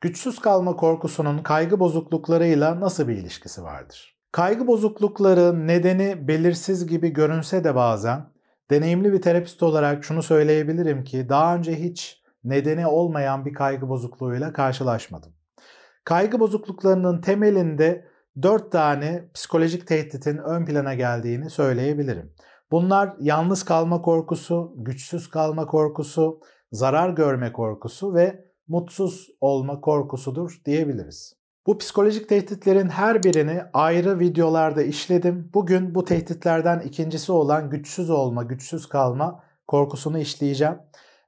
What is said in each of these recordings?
Güçsüz kalma korkusunun kaygı bozukluklarıyla nasıl bir ilişkisi vardır? Kaygı bozuklukları nedeni belirsiz gibi görünse de bazen deneyimli bir terapist olarak şunu söyleyebilirim ki daha önce hiç nedeni olmayan bir kaygı bozukluğuyla karşılaşmadım. Kaygı bozukluklarının temelinde 4 tane psikolojik tehditin ön plana geldiğini söyleyebilirim. Bunlar yalnız kalma korkusu, güçsüz kalma korkusu, zarar görme korkusu ve mutsuz olma korkusudur diyebiliriz. Bu psikolojik tehditlerin her birini ayrı videolarda işledim. Bugün bu tehditlerden ikincisi olan güçsüz olma, güçsüz kalma korkusunu işleyeceğim.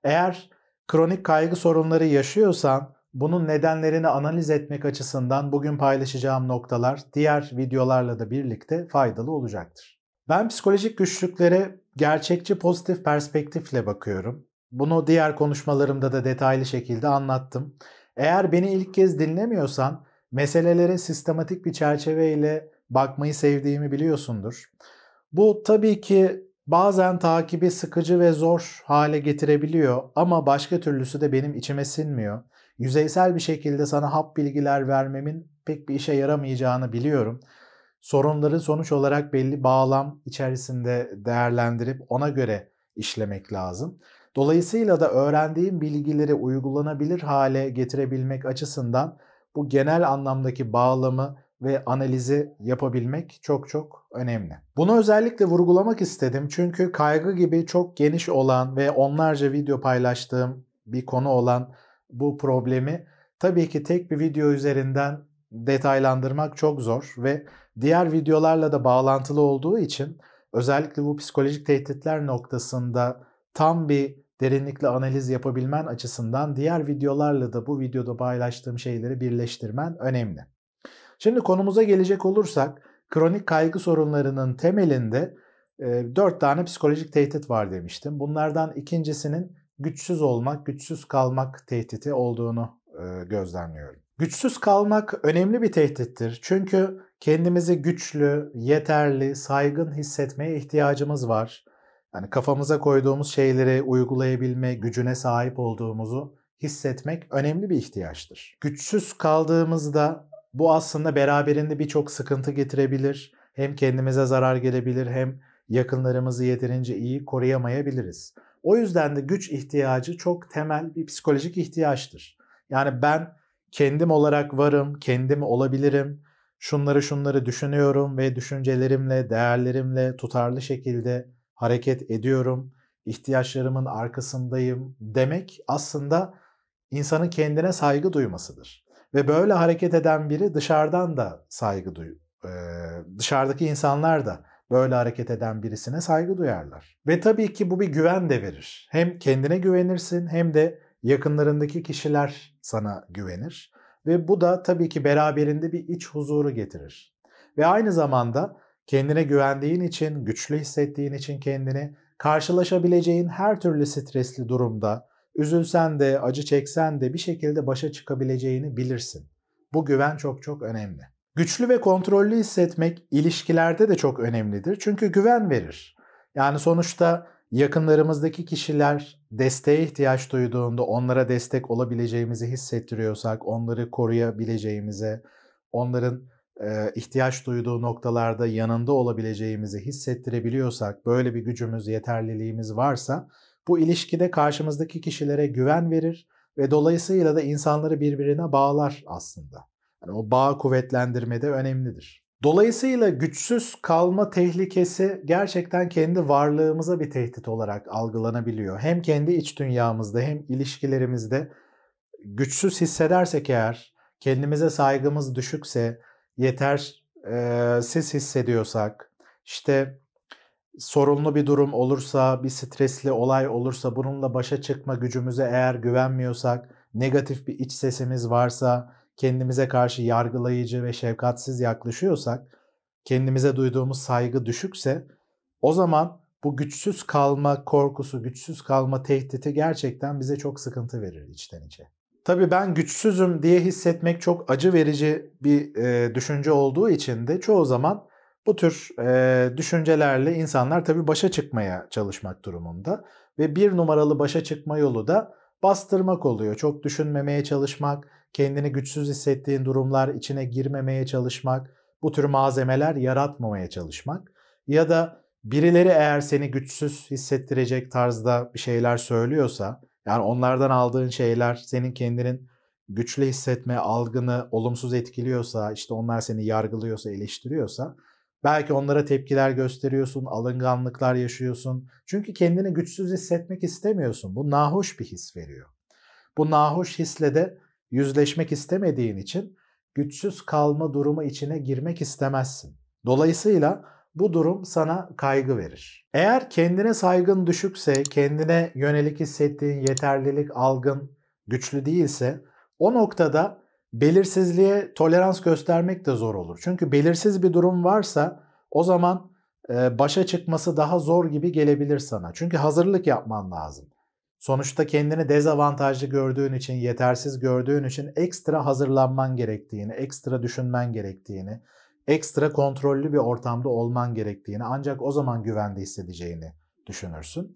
Eğer kronik kaygı sorunları yaşıyorsan bunun nedenlerini analiz etmek açısından bugün paylaşacağım noktalar diğer videolarla da birlikte faydalı olacaktır. Ben psikolojik güçlüklere gerçekçi pozitif perspektifle bakıyorum. Bunu diğer konuşmalarımda da detaylı şekilde anlattım. Eğer beni ilk kez dinlemiyorsan meselelere sistematik bir çerçeveyle bakmayı sevdiğimi biliyorsundur. Bu tabii ki bazen takibi sıkıcı ve zor hale getirebiliyor ama başka türlüsü de benim içime sinmiyor. Yüzeysel bir şekilde sana hap bilgiler vermemin pek bir işe yaramayacağını biliyorum. Sorunları sonuç olarak belli bağlam içerisinde değerlendirip ona göre işlemek lazım. Dolayısıyla da öğrendiğim bilgileri uygulanabilir hale getirebilmek açısından bu genel anlamdaki bağlamı ve analizi yapabilmek çok çok önemli. Bunu özellikle vurgulamak istedim çünkü kaygı gibi çok geniş olan ve onlarca video paylaştığım bir konu olan bu problemi tabii ki tek bir video üzerinden detaylandırmak çok zor ve diğer videolarla da bağlantılı olduğu için özellikle bu psikolojik tehditler noktasında tam bir derinlikli analiz yapabilmen açısından diğer videolarla da bu videoda paylaştığım şeyleri birleştirmen önemli. Şimdi konumuza gelecek olursak kronik kaygı sorunlarının temelinde e, 4 tane psikolojik tehdit var demiştim. Bunlardan ikincisinin güçsüz olmak, güçsüz kalmak tehditi olduğunu e, gözlemliyorum. Güçsüz kalmak önemli bir tehdittir. Çünkü kendimizi güçlü, yeterli, saygın hissetmeye ihtiyacımız var. Yani kafamıza koyduğumuz şeyleri uygulayabilme gücüne sahip olduğumuzu hissetmek önemli bir ihtiyaçtır. Güçsüz kaldığımızda bu aslında beraberinde birçok sıkıntı getirebilir. Hem kendimize zarar gelebilir hem yakınlarımızı yeterince iyi koruyamayabiliriz. O yüzden de güç ihtiyacı çok temel bir psikolojik ihtiyaçtır. Yani ben kendim olarak varım, kendim olabilirim. Şunları şunları düşünüyorum ve düşüncelerimle, değerlerimle tutarlı şekilde hareket ediyorum, ihtiyaçlarımın arkasındayım demek aslında insanın kendine saygı duymasıdır. Ve böyle hareket eden biri dışarıdan da saygı duyuyor. Ee, dışarıdaki insanlar da böyle hareket eden birisine saygı duyarlar. Ve tabii ki bu bir güven de verir. Hem kendine güvenirsin hem de yakınlarındaki kişiler sana güvenir. Ve bu da tabii ki beraberinde bir iç huzuru getirir. Ve aynı zamanda Kendine güvendiğin için, güçlü hissettiğin için kendini, karşılaşabileceğin her türlü stresli durumda, üzülsen de, acı çeksen de bir şekilde başa çıkabileceğini bilirsin. Bu güven çok çok önemli. Güçlü ve kontrollü hissetmek ilişkilerde de çok önemlidir. Çünkü güven verir. Yani sonuçta yakınlarımızdaki kişiler desteğe ihtiyaç duyduğunda onlara destek olabileceğimizi hissettiriyorsak, onları koruyabileceğimize, onların ihtiyaç duyduğu noktalarda yanında olabileceğimizi hissettirebiliyorsak, böyle bir gücümüz, yeterliliğimiz varsa bu ilişkide karşımızdaki kişilere güven verir ve dolayısıyla da insanları birbirine bağlar aslında. Yani o bağ kuvvetlendirmede önemlidir. Dolayısıyla güçsüz kalma tehlikesi gerçekten kendi varlığımıza bir tehdit olarak algılanabiliyor. Hem kendi iç dünyamızda hem ilişkilerimizde güçsüz hissedersek eğer, kendimize saygımız düşükse, yeter e, siz hissediyorsak, işte sorunlu bir durum olursa, bir stresli olay olursa, bununla başa çıkma gücümüze eğer güvenmiyorsak, negatif bir iç sesimiz varsa, kendimize karşı yargılayıcı ve şefkatsiz yaklaşıyorsak, kendimize duyduğumuz saygı düşükse, o zaman bu güçsüz kalma korkusu, güçsüz kalma tehdidi gerçekten bize çok sıkıntı verir içten içe. Tabii ben güçsüzüm diye hissetmek çok acı verici bir e, düşünce olduğu için de çoğu zaman bu tür e, düşüncelerle insanlar tabii başa çıkmaya çalışmak durumunda. Ve bir numaralı başa çıkma yolu da bastırmak oluyor. Çok düşünmemeye çalışmak, kendini güçsüz hissettiğin durumlar içine girmemeye çalışmak, bu tür malzemeler yaratmamaya çalışmak. Ya da birileri eğer seni güçsüz hissettirecek tarzda bir şeyler söylüyorsa yani onlardan aldığın şeyler senin kendinin güçlü hissetme algını olumsuz etkiliyorsa, işte onlar seni yargılıyorsa, eleştiriyorsa belki onlara tepkiler gösteriyorsun, alınganlıklar yaşıyorsun. Çünkü kendini güçsüz hissetmek istemiyorsun. Bu nahoş bir his veriyor. Bu nahoş hisle de yüzleşmek istemediğin için güçsüz kalma durumu içine girmek istemezsin. Dolayısıyla bu durum sana kaygı verir. Eğer kendine saygın düşükse, kendine yönelik hissettiğin yeterlilik algın güçlü değilse o noktada belirsizliğe tolerans göstermek de zor olur. Çünkü belirsiz bir durum varsa o zaman e, başa çıkması daha zor gibi gelebilir sana. Çünkü hazırlık yapman lazım. Sonuçta kendini dezavantajlı gördüğün için, yetersiz gördüğün için ekstra hazırlanman gerektiğini, ekstra düşünmen gerektiğini, ekstra kontrollü bir ortamda olman gerektiğini ancak o zaman güvende hissedeceğini düşünürsün.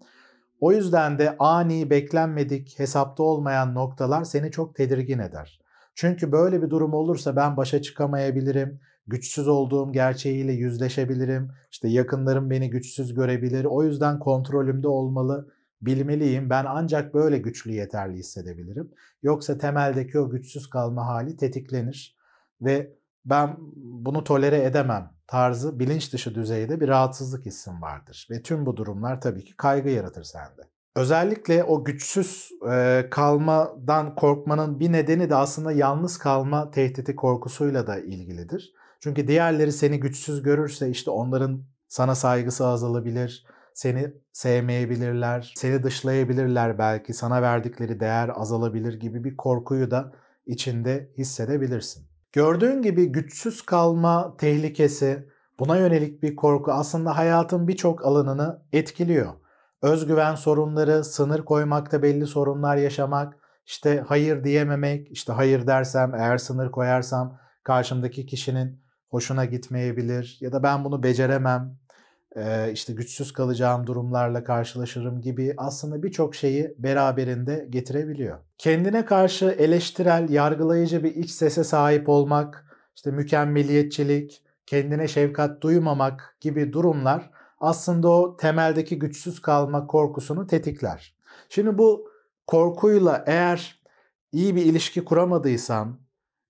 O yüzden de ani, beklenmedik, hesapta olmayan noktalar seni çok tedirgin eder. Çünkü böyle bir durum olursa ben başa çıkamayabilirim, güçsüz olduğum gerçeğiyle yüzleşebilirim, işte yakınlarım beni güçsüz görebilir, o yüzden kontrolümde olmalı, bilmeliyim, ben ancak böyle güçlü yeterli hissedebilirim. Yoksa temeldeki o güçsüz kalma hali tetiklenir ve ben bunu tolere edemem tarzı bilinç dışı düzeyde bir rahatsızlık hissin vardır. Ve tüm bu durumlar tabii ki kaygı yaratır sende. Özellikle o güçsüz e, kalmadan korkmanın bir nedeni de aslında yalnız kalma tehdidi korkusuyla da ilgilidir. Çünkü diğerleri seni güçsüz görürse işte onların sana saygısı azalabilir, seni sevmeyebilirler, seni dışlayabilirler belki, sana verdikleri değer azalabilir gibi bir korkuyu da içinde hissedebilirsin. Gördüğün gibi güçsüz kalma tehlikesi, buna yönelik bir korku aslında hayatın birçok alanını etkiliyor. Özgüven sorunları, sınır koymakta belli sorunlar yaşamak, işte hayır diyememek, işte hayır dersem, eğer sınır koyarsam karşımdaki kişinin hoşuna gitmeyebilir ya da ben bunu beceremem işte güçsüz kalacağım durumlarla karşılaşırım gibi aslında birçok şeyi beraberinde getirebiliyor. Kendine karşı eleştirel, yargılayıcı bir iç sese sahip olmak, işte mükemmeliyetçilik, kendine şefkat duymamak gibi durumlar aslında o temeldeki güçsüz kalma korkusunu tetikler. Şimdi bu korkuyla eğer iyi bir ilişki kuramadıysan,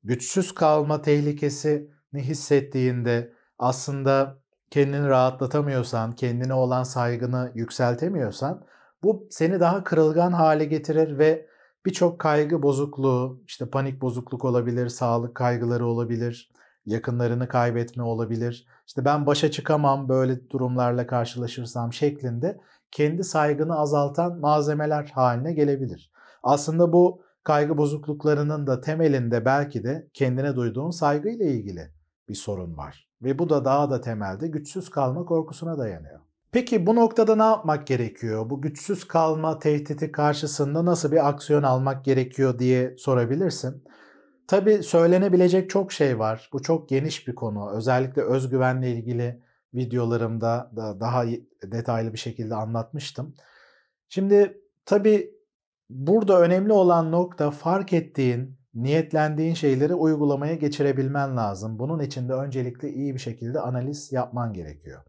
güçsüz kalma tehlikesini hissettiğinde aslında kendini rahatlatamıyorsan, kendine olan saygını yükseltemiyorsan bu seni daha kırılgan hale getirir ve birçok kaygı bozukluğu, işte panik bozukluk olabilir, sağlık kaygıları olabilir, yakınlarını kaybetme olabilir. İşte ben başa çıkamam böyle durumlarla karşılaşırsam şeklinde kendi saygını azaltan malzemeler haline gelebilir. Aslında bu kaygı bozukluklarının da temelinde belki de kendine duyduğun saygıyla ilgili bir sorun var ve bu da daha da temelde güçsüz kalma korkusuna dayanıyor. Peki bu noktada ne yapmak gerekiyor? Bu güçsüz kalma tehdidi karşısında nasıl bir aksiyon almak gerekiyor diye sorabilirsin. Tabi söylenebilecek çok şey var. Bu çok geniş bir konu. Özellikle özgüvenle ilgili videolarımda da daha detaylı bir şekilde anlatmıştım. Şimdi tabi burada önemli olan nokta fark ettiğin niyetlendiğin şeyleri uygulamaya geçirebilmen lazım. Bunun için de öncelikle iyi bir şekilde analiz yapman gerekiyor.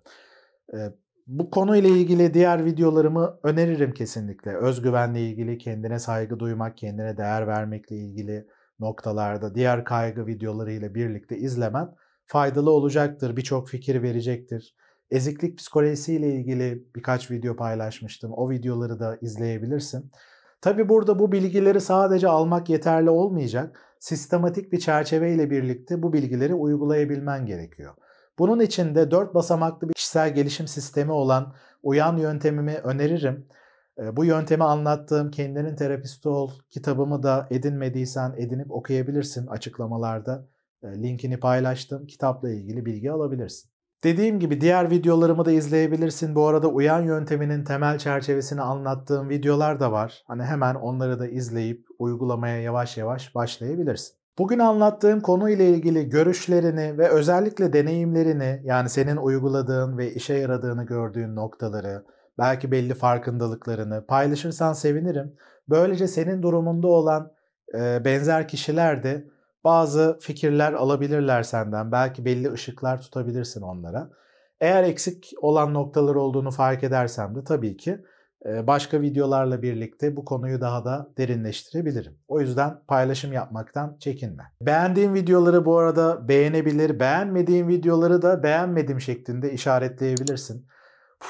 Bu konuyla ilgili diğer videolarımı öneririm kesinlikle. Özgüvenle ilgili, kendine saygı duymak, kendine değer vermekle ilgili noktalarda diğer kaygı videolarıyla birlikte izlemen faydalı olacaktır. Birçok fikir verecektir. Eziklik psikolojisiyle ilgili birkaç video paylaşmıştım. O videoları da izleyebilirsin. Tabi burada bu bilgileri sadece almak yeterli olmayacak. Sistematik bir çerçeve ile birlikte bu bilgileri uygulayabilmen gerekiyor. Bunun için de 4 basamaklı bir kişisel gelişim sistemi olan Uyan yöntemimi öneririm. Ee, bu yöntemi anlattığım Kendinin Terapisti Ol kitabımı da edinmediysen edinip okuyabilirsin açıklamalarda. Ee, linkini paylaştım. Kitapla ilgili bilgi alabilirsin. Dediğim gibi diğer videolarımı da izleyebilirsin. Bu arada uyan yönteminin temel çerçevesini anlattığım videolar da var. Hani hemen onları da izleyip uygulamaya yavaş yavaş başlayabilirsin. Bugün anlattığım konu ile ilgili görüşlerini ve özellikle deneyimlerini yani senin uyguladığın ve işe yaradığını gördüğün noktaları, belki belli farkındalıklarını paylaşırsan sevinirim. Böylece senin durumunda olan benzer kişiler de bazı fikirler alabilirler senden. Belki belli ışıklar tutabilirsin onlara. Eğer eksik olan noktalar olduğunu fark edersem de tabii ki e, başka videolarla birlikte bu konuyu daha da derinleştirebilirim. O yüzden paylaşım yapmaktan çekinme. Beğendiğim videoları bu arada beğenebilir, beğenmediğim videoları da beğenmedim şeklinde işaretleyebilirsin.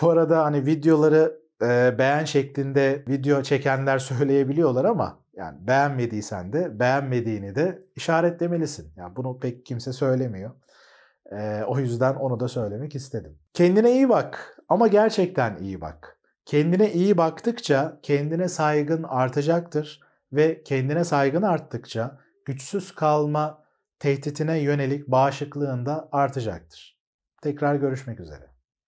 Bu arada hani videoları e, beğen şeklinde video çekenler söyleyebiliyorlar ama yani beğenmediysen de beğenmediğini de işaretlemelisin. Yani bunu pek kimse söylemiyor. Ee, o yüzden onu da söylemek istedim. Kendine iyi bak ama gerçekten iyi bak. Kendine iyi baktıkça kendine saygın artacaktır ve kendine saygın arttıkça güçsüz kalma tehditine yönelik bağışıklığında artacaktır. Tekrar görüşmek üzere.